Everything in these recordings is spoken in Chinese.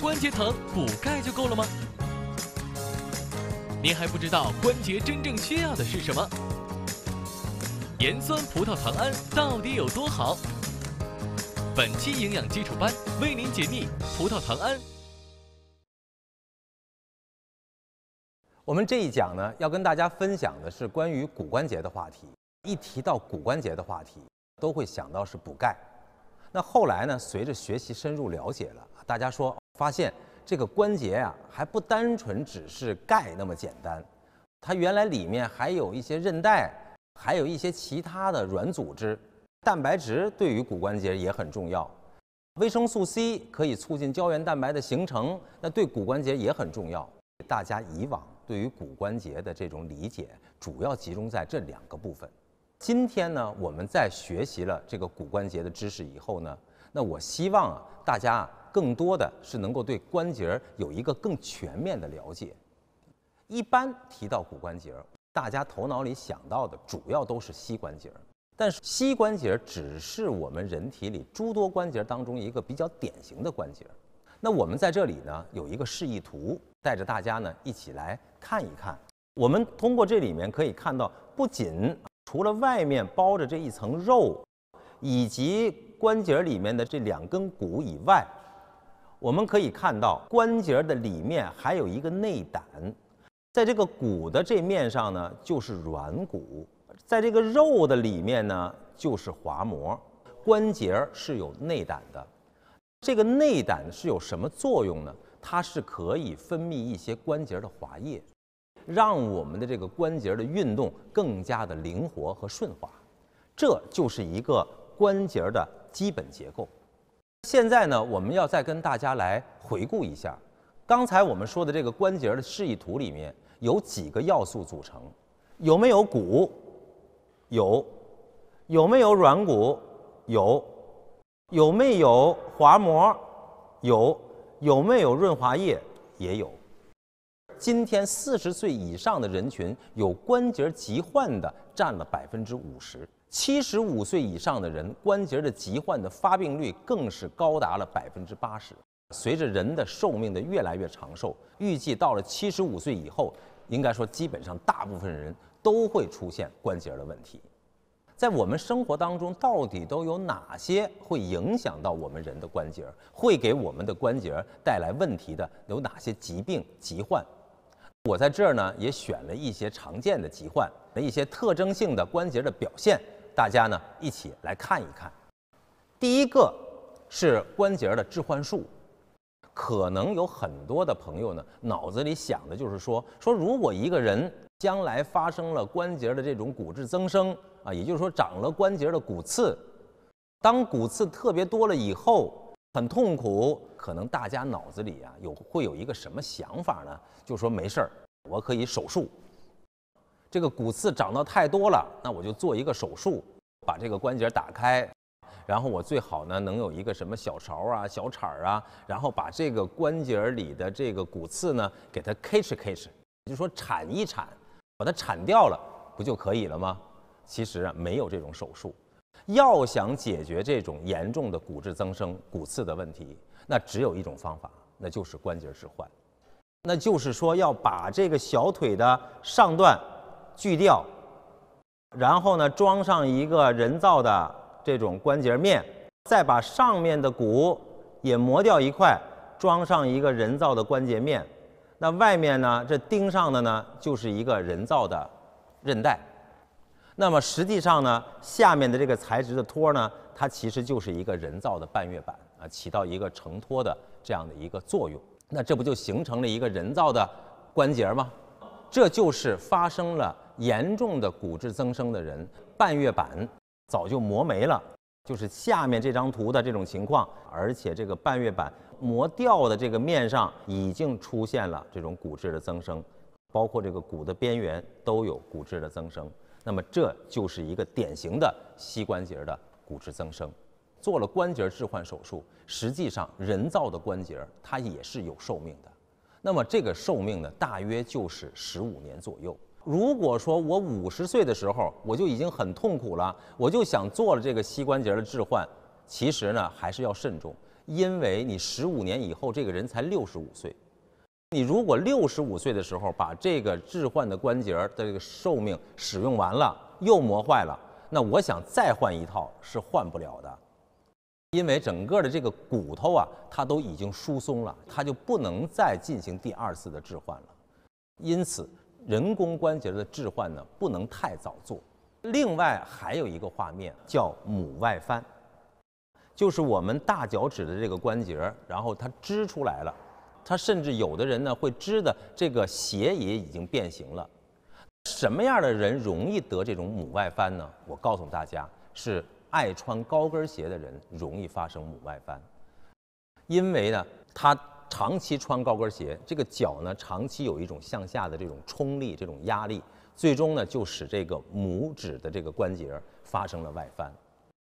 关节疼，补钙就够了吗？您还不知道关节真正需要的是什么？盐酸葡萄糖胺到底有多好？本期营养基础班为您解密葡萄糖胺。我们这一讲呢，要跟大家分享的是关于骨关节的话题。一提到骨关节的话题，都会想到是补钙。那后来呢？随着学习深入了解了，大家说发现这个关节啊，还不单纯只是钙那么简单，它原来里面还有一些韧带，还有一些其他的软组织，蛋白质对于骨关节也很重要，维生素 C 可以促进胶原蛋白的形成，那对骨关节也很重要。大家以往对于骨关节的这种理解，主要集中在这两个部分。今天呢，我们在学习了这个骨关节的知识以后呢，那我希望啊，大家啊，更多的是能够对关节儿有一个更全面的了解。一般提到骨关节，大家头脑里想到的主要都是膝关节，但是膝关节只是我们人体里诸多关节当中一个比较典型的关节。那我们在这里呢，有一个示意图，带着大家呢一起来看一看。我们通过这里面可以看到，不仅除了外面包着这一层肉，以及关节里面的这两根骨以外，我们可以看到关节的里面还有一个内胆，在这个骨的这面上呢就是软骨，在这个肉的里面呢就是滑膜。关节是有内胆的，这个内胆是有什么作用呢？它是可以分泌一些关节的滑液。让我们的这个关节的运动更加的灵活和顺滑，这就是一个关节的基本结构。现在呢，我们要再跟大家来回顾一下，刚才我们说的这个关节的示意图里面有几个要素组成？有没有骨？有。有没有软骨？有。有没有滑膜？有。有没有润滑液？也有。今天四十岁以上的人群有关节疾患的占了百分之五十，七十五岁以上的人关节的疾患的发病率更是高达了百分之八十。随着人的寿命的越来越长寿，预计到了七十五岁以后，应该说基本上大部分人都会出现关节的问题。在我们生活当中，到底都有哪些会影响到我们人的关节，会给我们的关节带来问题的有哪些疾病疾患？我在这儿呢，也选了一些常见的疾患，一些特征性的关节的表现，大家呢一起来看一看。第一个是关节的置换术，可能有很多的朋友呢脑子里想的就是说，说如果一个人将来发生了关节的这种骨质增生啊，也就是说长了关节的骨刺，当骨刺特别多了以后。很痛苦，可能大家脑子里啊有会有一个什么想法呢？就说没事儿，我可以手术。这个骨刺长得太多了，那我就做一个手术，把这个关节打开，然后我最好呢能有一个什么小勺啊、小铲儿啊，然后把这个关节里的这个骨刺呢给它 catch catch，就说铲一铲，把它铲掉了，不就可以了吗？其实没有这种手术。要想解决这种严重的骨质增生、骨刺的问题，那只有一种方法，那就是关节置换。那就是说要把这个小腿的上段锯掉，然后呢装上一个人造的这种关节面，再把上面的骨也磨掉一块，装上一个人造的关节面。那外面呢，这钉上的呢就是一个人造的韧带。那么实际上呢，下面的这个材质的托呢，它其实就是一个人造的半月板啊，起到一个承托的这样的一个作用。那这不就形成了一个人造的关节吗？这就是发生了严重的骨质增生的人，半月板早就磨没了，就是下面这张图的这种情况。而且这个半月板磨掉的这个面上已经出现了这种骨质的增生，包括这个骨的边缘都有骨质的增生。那么这就是一个典型的膝关节的骨质增生，做了关节置换手术，实际上人造的关节它也是有寿命的，那么这个寿命呢大约就是十五年左右。如果说我五十岁的时候我就已经很痛苦了，我就想做了这个膝关节的置换，其实呢还是要慎重，因为你十五年以后这个人才六十五岁。你如果六十五岁的时候把这个置换的关节的这个寿命使用完了，又磨坏了，那我想再换一套是换不了的，因为整个的这个骨头啊，它都已经疏松了，它就不能再进行第二次的置换了。因此，人工关节的置换呢，不能太早做。另外还有一个画面叫拇外翻，就是我们大脚趾的这个关节，然后它支出来了。他甚至有的人呢会知道这个鞋也已经变形了。什么样的人容易得这种拇外翻呢？我告诉大家，是爱穿高跟鞋的人容易发生拇外翻，因为呢，他长期穿高跟鞋，这个脚呢长期有一种向下的这种冲力、这种压力，最终呢就使这个拇指的这个关节发生了外翻。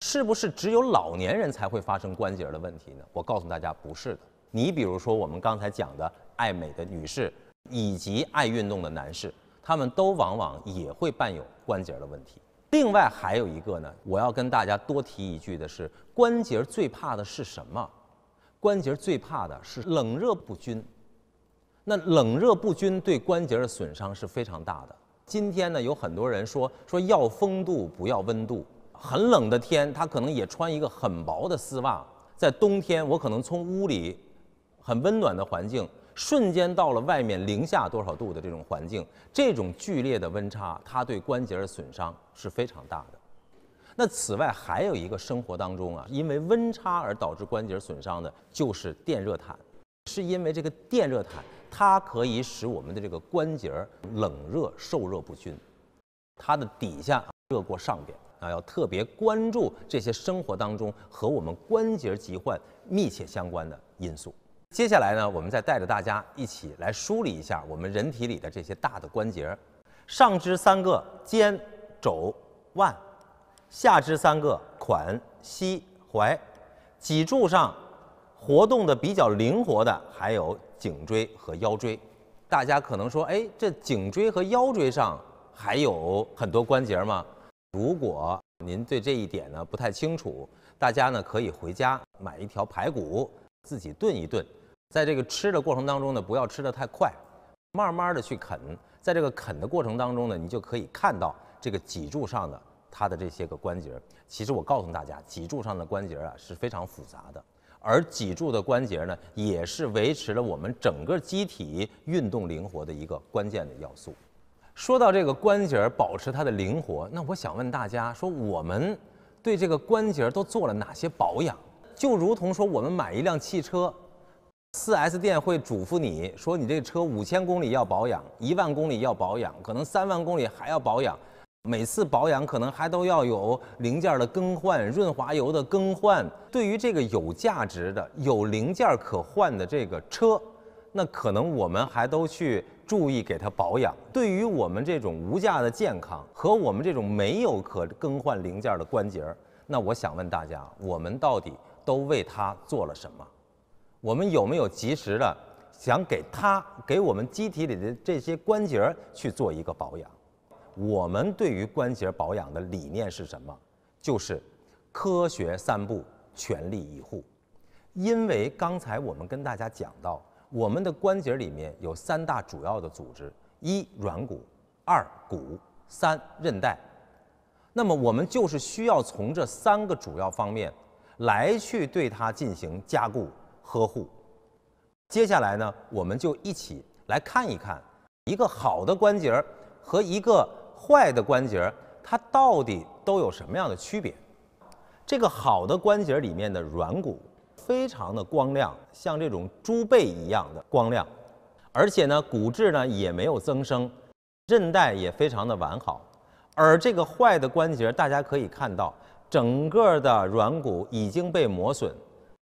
是不是只有老年人才会发生关节的问题呢？我告诉大家，不是的。你比如说，我们刚才讲的爱美的女士，以及爱运动的男士，他们都往往也会伴有关节的问题。另外还有一个呢，我要跟大家多提一句的是，关节最怕的是什么？关节最怕的是冷热不均。那冷热不均对关节的损伤是非常大的。今天呢，有很多人说说要风度不要温度，很冷的天，他可能也穿一个很薄的丝袜。在冬天，我可能从屋里。很温暖的环境，瞬间到了外面零下多少度的这种环境，这种剧烈的温差，它对关节的损伤是非常大的。那此外还有一个生活当中啊，因为温差而导致关节损伤的，就是电热毯。是因为这个电热毯，它可以使我们的这个关节冷热受热不均，它的底下热过上边啊，要特别关注这些生活当中和我们关节疾患密切相关的因素。接下来呢，我们再带着大家一起来梳理一下我们人体里的这些大的关节儿。上肢三个：肩、肘、腕；下肢三个：髋、膝、踝。脊柱上活动的比较灵活的还有颈椎和腰椎。大家可能说，哎，这颈椎和腰椎上还有很多关节吗？如果您对这一点呢不太清楚，大家呢可以回家买一条排骨自己炖一炖。在这个吃的过程当中呢，不要吃得太快，慢慢的去啃。在这个啃的过程当中呢，你就可以看到这个脊柱上的它的这些个关节。其实我告诉大家，脊柱上的关节啊是非常复杂的，而脊柱的关节呢，也是维持了我们整个机体运动灵活的一个关键的要素。说到这个关节保持它的灵活，那我想问大家说，我们对这个关节都做了哪些保养？就如同说我们买一辆汽车。4S 店会嘱咐你说：“你这车五千公里要保养，一万公里要保养，可能三万公里还要保养。每次保养可能还都要有零件的更换、润滑油的更换。对于这个有价值的、有零件可换的这个车，那可能我们还都去注意给它保养。对于我们这种无价的健康和我们这种没有可更换零件的关节，那我想问大家：我们到底都为它做了什么？”我们有没有及时的想给他给我们机体里的这些关节去做一个保养？我们对于关节保养的理念是什么？就是科学散步，全力以赴。因为刚才我们跟大家讲到，我们的关节里面有三大主要的组织：一、软骨；二、骨；三、韧带。那么我们就是需要从这三个主要方面来去对它进行加固。呵护。接下来呢，我们就一起来看一看，一个好的关节儿和一个坏的关节儿，它到底都有什么样的区别？这个好的关节儿里面的软骨非常的光亮，像这种猪背一样的光亮，而且呢，骨质呢也没有增生，韧带也非常的完好。而这个坏的关节，大家可以看到，整个的软骨已经被磨损。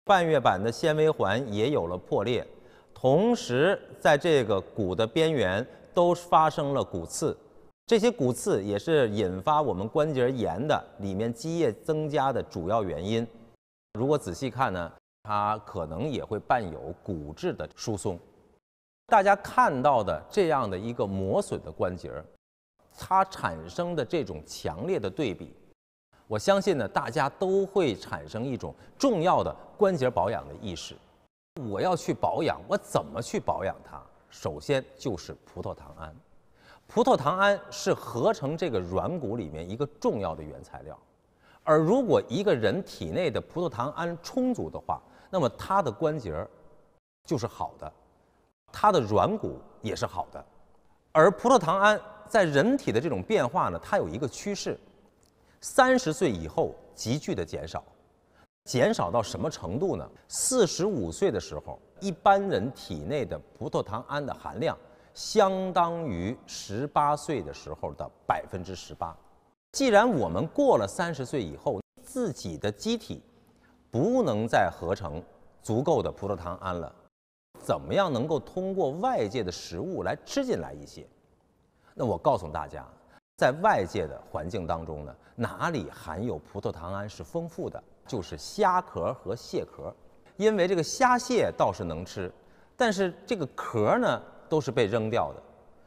半月板的纤维环也有了破裂，同时在这个骨的边缘都发生了骨刺，这些骨刺也是引发我们关节炎的里面积液增加的主要原因。如果仔细看呢，它可能也会伴有骨质的疏松。大家看到的这样的一个磨损的关节，它产生的这种强烈的对比。我相信呢，大家都会产生一种重要的关节保养的意识。我要去保养，我怎么去保养它？首先就是葡萄糖胺。葡萄糖胺是合成这个软骨里面一个重要的原材料。而如果一个人体内的葡萄糖胺充足的话，那么他的关节儿就是好的，他的软骨也是好的。而葡萄糖胺在人体的这种变化呢，它有一个趋势。三十岁以后急剧的减少，减少到什么程度呢？四十五岁的时候，一般人体内的葡萄糖胺的含量相当于十八岁的时候的百分之十八。既然我们过了三十岁以后，自己的机体不能再合成足够的葡萄糖胺了，怎么样能够通过外界的食物来吃进来一些？那我告诉大家。在外界的环境当中呢，哪里含有葡萄糖胺是丰富的？就是虾壳和蟹壳，因为这个虾蟹倒是能吃，但是这个壳呢都是被扔掉的，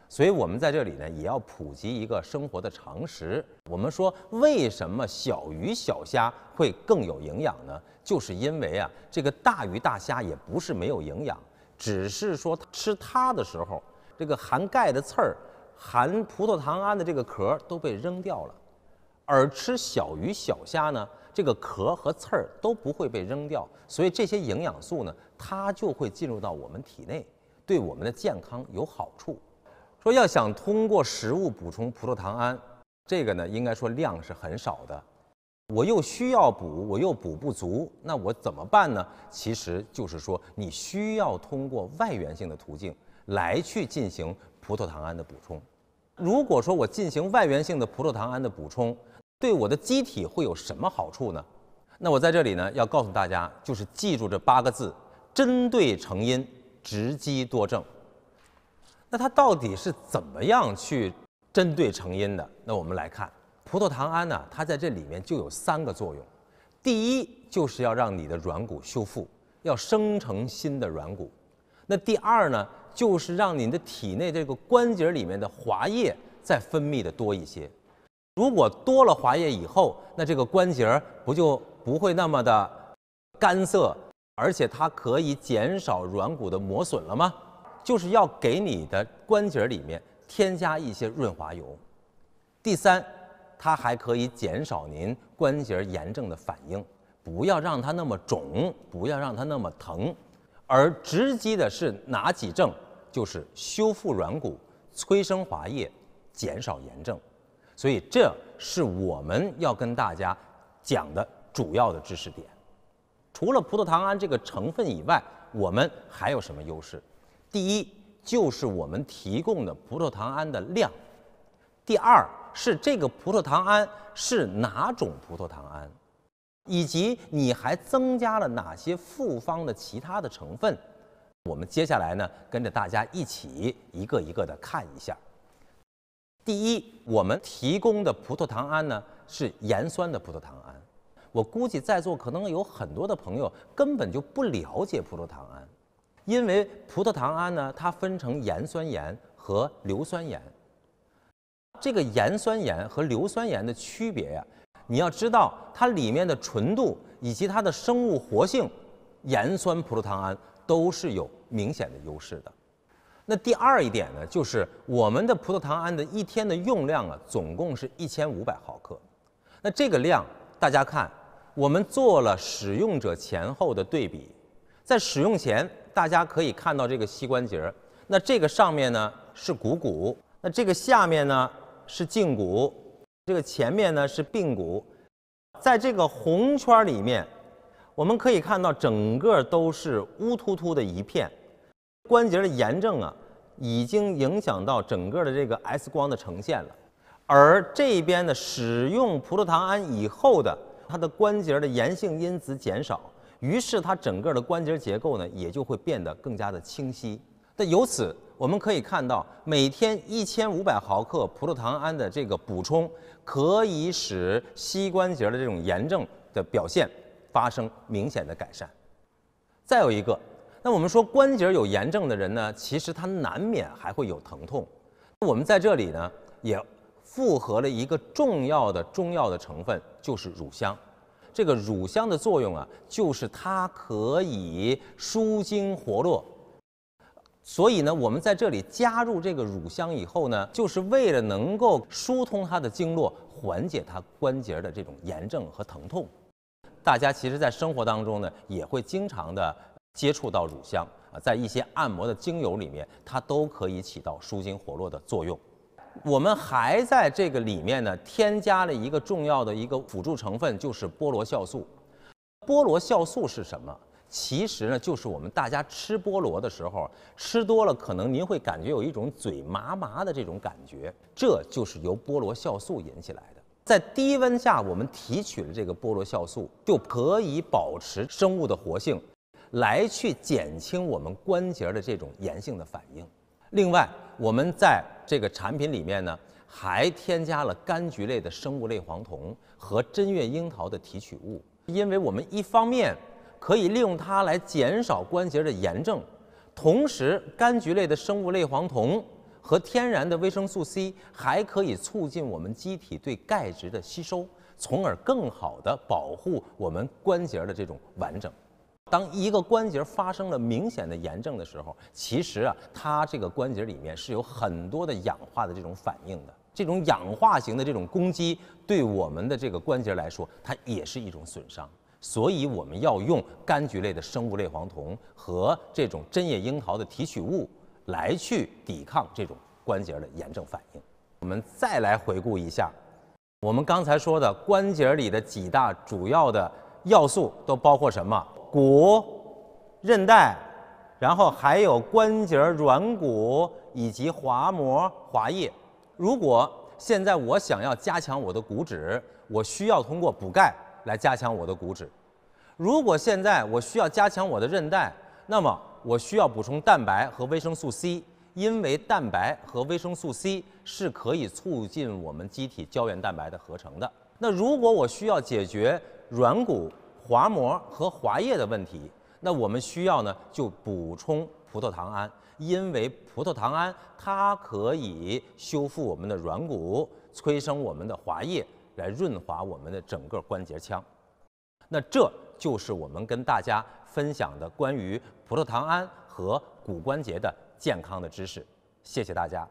所以我们在这里呢也要普及一个生活的常识。我们说为什么小鱼小虾会更有营养呢？就是因为啊，这个大鱼大虾也不是没有营养，只是说吃它的时候，这个含钙的刺儿。含葡萄糖胺的这个壳都被扔掉了，而吃小鱼小虾呢，这个壳和刺儿都不会被扔掉，所以这些营养素呢，它就会进入到我们体内，对我们的健康有好处。说要想通过食物补充葡萄糖胺，这个呢，应该说量是很少的。我又需要补，我又补不足，那我怎么办呢？其实就是说，你需要通过外源性的途径来去进行葡萄糖胺的补充。如果说我进行外源性的葡萄糖胺的补充，对我的机体会有什么好处呢？那我在这里呢要告诉大家，就是记住这八个字：针对成因，直击多症。那它到底是怎么样去针对成因的？那我们来看葡萄糖胺呢，它在这里面就有三个作用。第一，就是要让你的软骨修复，要生成新的软骨。那第二呢，就是让你的体内这个关节里面的滑液再分泌的多一些。如果多了滑液以后，那这个关节不就不会那么的干涩，而且它可以减少软骨的磨损了吗？就是要给你的关节里面添加一些润滑油。第三，它还可以减少您关节炎症的反应，不要让它那么肿，不要让它那么疼。而直击的是哪几症？就是修复软骨、催生滑液、减少炎症。所以，这是我们要跟大家讲的主要的知识点。除了葡萄糖胺这个成分以外，我们还有什么优势？第一，就是我们提供的葡萄糖胺的量；第二，是这个葡萄糖胺是哪种葡萄糖胺。以及你还增加了哪些复方的其他的成分？我们接下来呢，跟着大家一起一个一个的看一下。第一，我们提供的葡萄糖胺呢是盐酸的葡萄糖胺。我估计在座可能有很多的朋友根本就不了解葡萄糖胺，因为葡萄糖胺呢，它分成盐酸盐和硫酸盐。这个盐酸盐和硫酸盐的区别呀？你要知道，它里面的纯度以及它的生物活性，盐酸葡萄糖胺都是有明显的优势的。那第二一点呢，就是我们的葡萄糖胺的一天的用量啊，总共是一千五百毫克。那这个量，大家看，我们做了使用者前后的对比。在使用前，大家可以看到这个膝关节儿，那这个上面呢是股骨，那这个下面呢是胫骨。这个前面呢是髌骨，在这个红圈里面，我们可以看到整个都是乌突突的一片，关节的炎症啊，已经影响到整个的这个 X 光的呈现了。而这边呢，使用葡萄糖胺以后的，它的关节的炎性因子减少，于是它整个的关节结构呢，也就会变得更加的清晰。由此我们可以看到，每天一千五百毫克葡萄糖胺的这个补充，可以使膝关节的这种炎症的表现发生明显的改善。再有一个，那我们说关节有炎症的人呢，其实他难免还会有疼痛。我们在这里呢，也复合了一个重要的中药的成分，就是乳香。这个乳香的作用啊，就是它可以舒筋活络。所以呢，我们在这里加入这个乳香以后呢，就是为了能够疏通它的经络，缓解它关节的这种炎症和疼痛。大家其实，在生活当中呢，也会经常的接触到乳香啊，在一些按摩的精油里面，它都可以起到舒筋活络的作用。我们还在这个里面呢，添加了一个重要的一个辅助成分，就是菠萝酵素。菠萝酵素是什么？其实呢，就是我们大家吃菠萝的时候吃多了，可能您会感觉有一种嘴麻麻的这种感觉，这就是由菠萝酵素引起来的。在低温下，我们提取了这个菠萝酵素，就可以保持生物的活性，来去减轻我们关节的这种炎性的反应。另外，我们在这个产品里面呢，还添加了柑橘类的生物类黄酮和针叶樱桃的提取物，因为我们一方面。可以利用它来减少关节的炎症，同时柑橘类的生物类黄酮和天然的维生素 C 还可以促进我们机体对钙质的吸收，从而更好的保护我们关节的这种完整。当一个关节发生了明显的炎症的时候，其实啊，它这个关节里面是有很多的氧化的这种反应的，这种氧化型的这种攻击对我们的这个关节来说，它也是一种损伤。所以我们要用柑橘类的生物类黄酮和这种针叶樱桃的提取物来去抵抗这种关节的炎症反应。我们再来回顾一下，我们刚才说的关节里的几大主要的要素都包括什么？骨、韧带，然后还有关节软骨以及滑膜、滑液。如果现在我想要加强我的骨质，我需要通过补钙。来加强我的骨质。如果现在我需要加强我的韧带，那么我需要补充蛋白和维生素 C，因为蛋白和维生素 C 是可以促进我们机体胶原蛋白的合成的。那如果我需要解决软骨滑膜和滑液的问题，那我们需要呢就补充葡萄糖胺，因为葡萄糖胺它可以修复我们的软骨，催生我们的滑液。来润滑我们的整个关节腔，那这就是我们跟大家分享的关于葡萄糖胺和骨关节的健康的知识。谢谢大家。